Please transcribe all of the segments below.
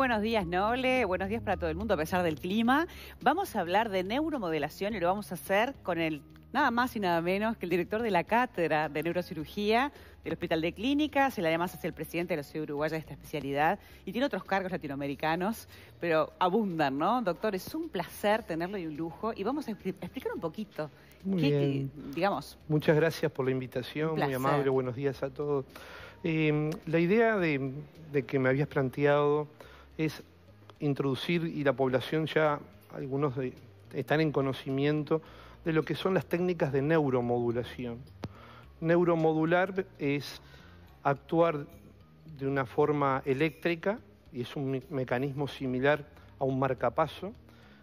buenos días, Noble. Buenos días para todo el mundo, a pesar del clima. Vamos a hablar de neuromodelación y lo vamos a hacer con el nada más y nada menos que el director de la cátedra de neurocirugía del Hospital de Clínicas. Él además es el presidente de la Ciudad Uruguaya de esta especialidad y tiene otros cargos latinoamericanos, pero abundan, ¿no? Doctor, es un placer tenerlo y un lujo. Y vamos a explicar un poquito. digamos. Muchas gracias por la invitación, muy amable. Buenos días a todos. Eh, la idea de que me habías planteado es introducir y la población ya, algunos están en conocimiento de lo que son las técnicas de neuromodulación. Neuromodular es actuar de una forma eléctrica y es un mecanismo similar a un marcapaso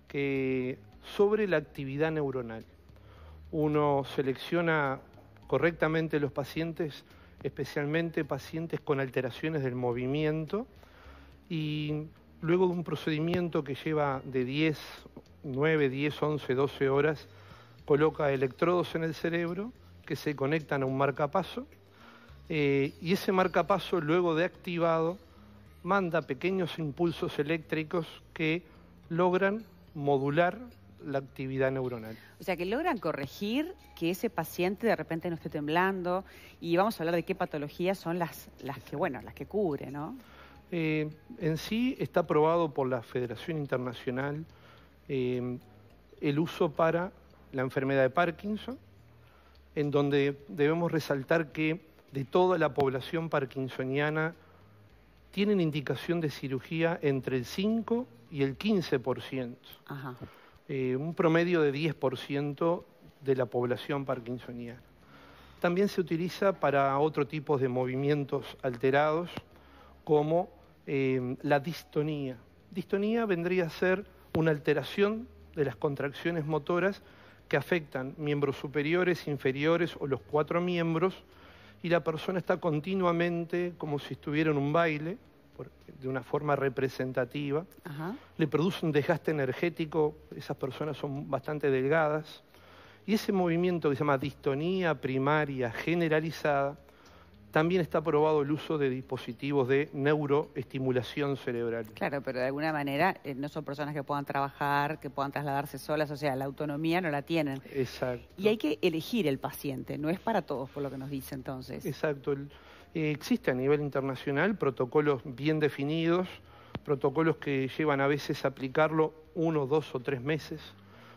que sobre la actividad neuronal. Uno selecciona correctamente los pacientes, especialmente pacientes con alteraciones del movimiento, y luego de un procedimiento que lleva de 10, 9, 10, 11, 12 horas, coloca electrodos en el cerebro que se conectan a un marcapaso eh, y ese marcapaso luego de activado manda pequeños impulsos eléctricos que logran modular la actividad neuronal. O sea, que logran corregir que ese paciente de repente no esté temblando y vamos a hablar de qué patologías son las, las que, bueno, las que cubre, ¿no? Eh, en sí está aprobado por la Federación Internacional eh, el uso para la enfermedad de Parkinson, en donde debemos resaltar que de toda la población parkinsoniana tienen indicación de cirugía entre el 5 y el 15%, Ajá. Eh, un promedio de 10% de la población parkinsoniana. También se utiliza para otro tipo de movimientos alterados, como Em, la distonía. Distonía vendría a ser una alteración de las contracciones motoras que afectan miembros superiores, inferiores o los cuatro miembros y la persona está continuamente como si estuviera en un baile, de una forma representativa. Le produce un desgaste energético, esas personas son bastante delgadas. Y ese movimiento que se llama distonía primaria generalizada también está aprobado el uso de dispositivos de neuroestimulación cerebral. Claro, pero de alguna manera eh, no son personas que puedan trabajar, que puedan trasladarse solas, o sea, la autonomía no la tienen. Exacto. Y hay que elegir el paciente, no es para todos, por lo que nos dice entonces. Exacto. Eh, existe a nivel internacional protocolos bien definidos, protocolos que llevan a veces a aplicarlo uno, dos o tres meses,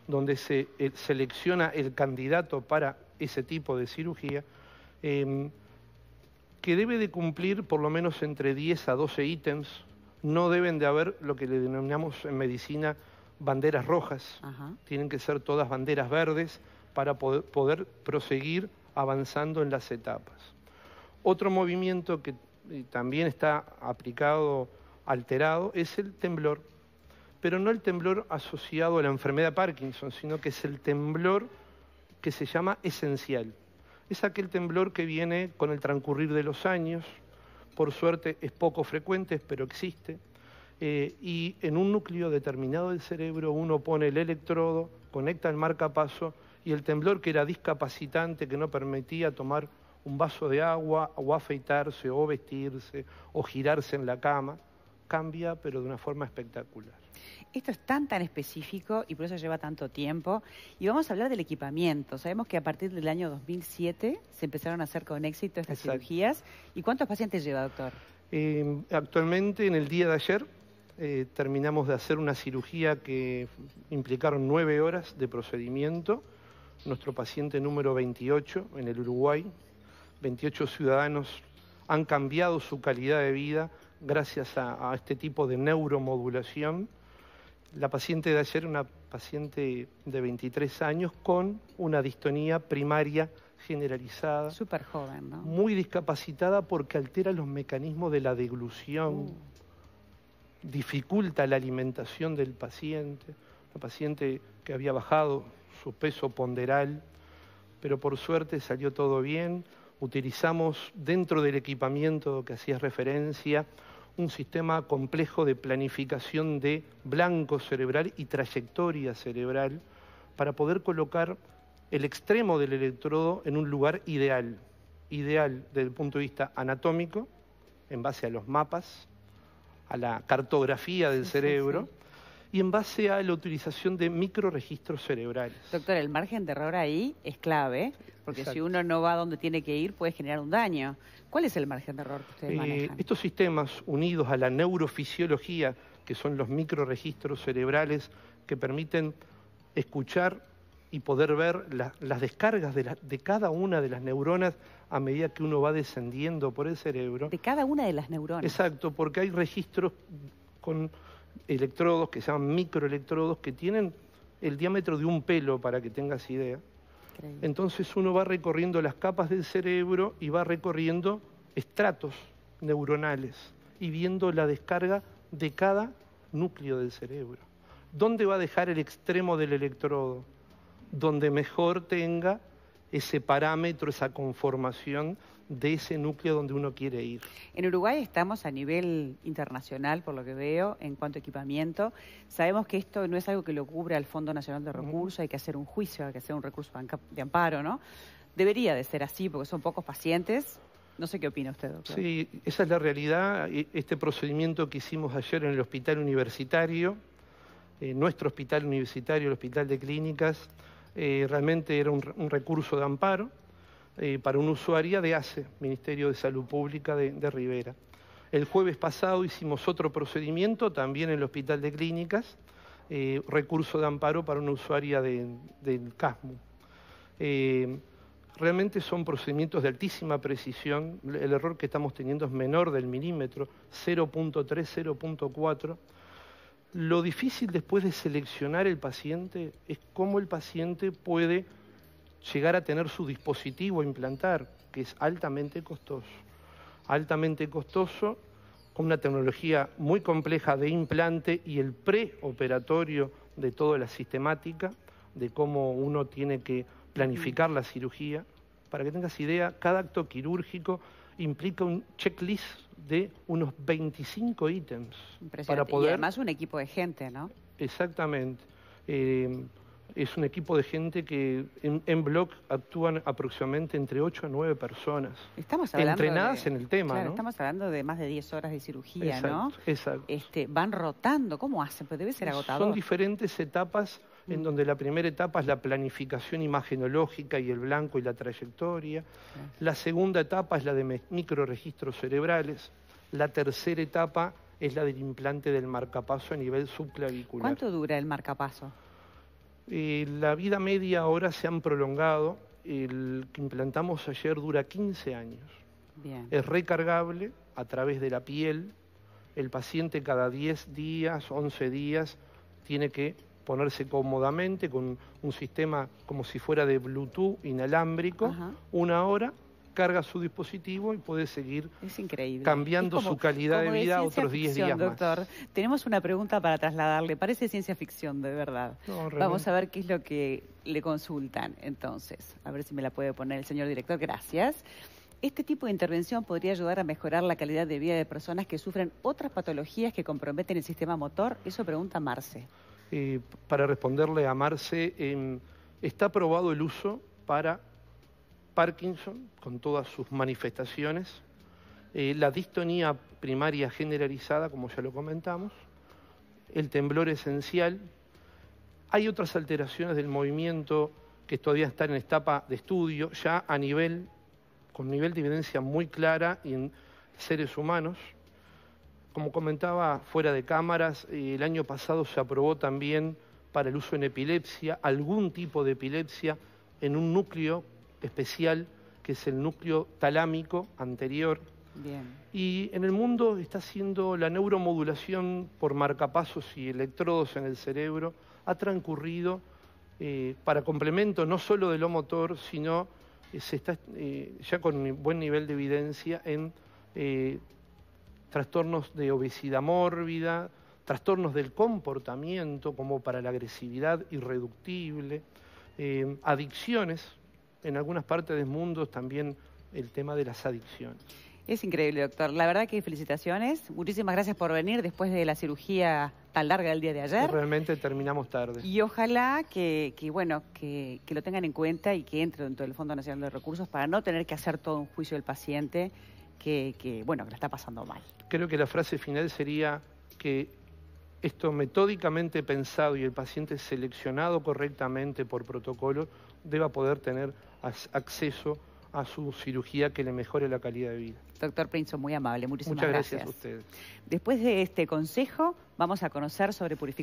donde se eh, selecciona el candidato para ese tipo de cirugía. Em, que debe de cumplir por lo menos entre 10 a 12 ítems. No deben de haber lo que le denominamos en medicina banderas rojas. Tienen que ser todas banderas verdes para poder, poder, proseguir avanzando en las etapas. Otro movimiento que eh, también está aplicado, alterado, es el temblor. Pero no el temblor asociado a la enfermedad de Parkinson, sino que es el temblor que se llama esencial es aquel temblor que viene con el transcurrir de los años, por suerte es poco frecuente, pero existe, eh, y en un núcleo determinado del cerebro uno pone el electrodo, conecta el marcapaso y el temblor que era discapacitante, que no permitía tomar un vaso de agua o afeitarse o vestirse o girarse en la cama, cambia pero de una forma espectacular. Esto es tan, tan específico y por eso lleva tanto tiempo. Y vamos a hablar del equipamiento. Sabemos que a partir del año 2007 se empezaron a hacer con éxito estas cirugías. ¿Y cuántos pacientes lleva, doctor? Eh, actualmente, en el día de ayer, eh, terminamos de hacer una cirugía que implicaron nueve horas de procedimiento. Nuestro paciente número 28 en el Uruguay, 28 ciudadanos han cambiado su calidad de vida gracias a este tipo de neuromodulación la paciente de ayer, una paciente de 23 años con una distonía primaria generalizada. Súper joven, ¿no? Muy discapacitada porque altera los mecanismos de la deglución, uh. dificulta la alimentación del paciente. La paciente que había bajado su peso ponderal, pero por suerte salió todo bien. Utilizamos dentro del equipamiento que hacías referencia un sistema complejo de planificación de blanco cerebral y trayectoria cerebral para poder colocar el extremo del electrodo en un lugar ideal, ideal desde el punto de vista anatómico, en base a los mapas, a la cartografía del cerebro, y en base a la utilización de microregistros cerebrales. Doctor, el margen de error ahí es clave, porque si uno no va donde tiene que ir puede generar un daño. ¿Cuál es el margen de error que ustedes eh, Estos sistemas unidos a la neurofisiología, que son los microregistros cerebrales que permiten escuchar y poder ver las descargas de, cada una de las neuronas a medida que uno va descendiendo por el cerebro. De cada una de las neuronas. Exacto, porque hay registros con electrodos que se llaman microelectrodos que tienen el diámetro de un pelo, para que tengas idea. Entonces uno va recorriendo las capas del cerebro y va recorriendo estratos neuronales y viendo la descarga de cada núcleo del cerebro. ¿Dónde va a dejar el extremo del electrodo? Donde mejor tenga ese parámetro, esa conformación de ese núcleo donde uno quiere ir. En Uruguay estamos a nivel internacional, por lo que veo, en cuanto a equipamiento. Sabemos que esto no es algo que lo cubra el Fondo Nacional de Recursos, hay que hacer un juicio, hay que hacer un recurso de amparo, ¿no? Debería de ser así, porque son pocos pacientes. No sé qué opina usted, doctor. Sí, esa es la realidad. E-, este procedimiento que hicimos ayer en el hospital universitario, en eh, nuestro hospital universitario, el hospital de clínicas, eh, realmente era un recurso de amparo eh, para una usuaria de ACE, Ministerio de Salud Pública de, Rivera. El jueves pasado hicimos otro procedimiento, también en el Hospital de Clínicas, eh, recurso de amparo para una usuaria del CASMU. Eh, realmente son procedimientos de altísima precisión, el error que estamos teniendo es menor del milímetro, 0.3, 0.4. Lo difícil después de seleccionar el paciente es cómo el paciente puede llegar a tener su dispositivo a implantar, que es altamente costoso. Altamente costoso, con una tecnología muy compleja de implante y el preoperatorio de toda la sistemática, de cómo uno tiene que planificar la cirugía. Para que tengas idea, cada acto quirúrgico implica un checklist de unos 25 ítems. Para poder... Y además un equipo de gente, ¿no? Exactamente. Eh, es un equipo de gente que en, en blog actúan aproximadamente entre 8 a 9 personas. Estamos hablando Entrenadas de, en el tema, claro, Estamos hablando de más de 10 horas de cirugía, ¿no? Exacto. Este, van rotando, ¿cómo hacen? Pues debe ser agotador. Son diferentes etapas en mm. donde la primera etapa es la planificación imagenológica y el blanco y la trayectoria. La segunda etapa es la de microregistros cerebrales. La tercera etapa es la del implante del marcapaso a nivel subclavicular. ¿Cuánto dura el marcapaso? la vida media ahora se han prolongado. El que implantamos ayer dura 15 años. Es recargable a través de la piel. El paciente cada 10 días, 11 días, tiene que ponerse cómodamente con un sistema como si fuera de Bluetooth inalámbrico, una hora carga su dispositivo y puede seguir cambiando su calidad de vida otros 10 días doctor. más. Tenemos una pregunta para trasladarle, parece ciencia ficción de verdad. Vamos a ver qué es lo que le consultan entonces, a ver si me la puede poner el señor director, gracias. Este tipo de intervención podría ayudar a mejorar la calidad de vida de personas que sufren otras patologías que comprometen el sistema motor, eso pregunta Marce. Eh, para responderle a Marce, em, está aprobado el uso para Parkinson, con todas sus manifestaciones, eh, la distonía primaria generalizada, como ya lo comentamos, el temblor esencial. Hay otras alteraciones del movimiento que todavía están en etapa de estudio, ya a nivel, con nivel de evidencia muy clara en seres humanos. Como comentaba fuera de cámaras, eh, el año pasado se aprobó también para el uso en epilepsia, algún tipo de epilepsia en un núcleo especial, que es el núcleo talámico anterior. Y en el mundo está haciendo la neuromodulación por marcapasos y electrodos en el cerebro, ha transcurrido eh, para complemento no solo de lo motor, sino eh, se está eh, ya con buen nivel de evidencia en trastornos de obesidad mórbida, trastornos del comportamiento como para la agresividad irreductible, adicciones en algunas partes del mundo también el tema de las adicciones. Es increíble, doctor. La verdad que felicitaciones. Muchísimas gracias por venir después de la cirugía tan larga del día de ayer. Realmente terminamos tarde. Y ojalá que, bueno, que, lo tengan en cuenta y que entre dentro del Fondo Nacional de Recursos para no tener que hacer todo un juicio del paciente que, que bueno, que está pasando mal. Creo que la frase final sería que esto metódicamente pensado y el paciente seleccionado correctamente por protocolo deba poder tener acceso a su cirugía que le mejore la calidad de vida. Doctor Prinzo, muy amable, muchísimas Muchas gracias. gracias a ustedes. Después de este consejo, vamos a conocer sobre purificación.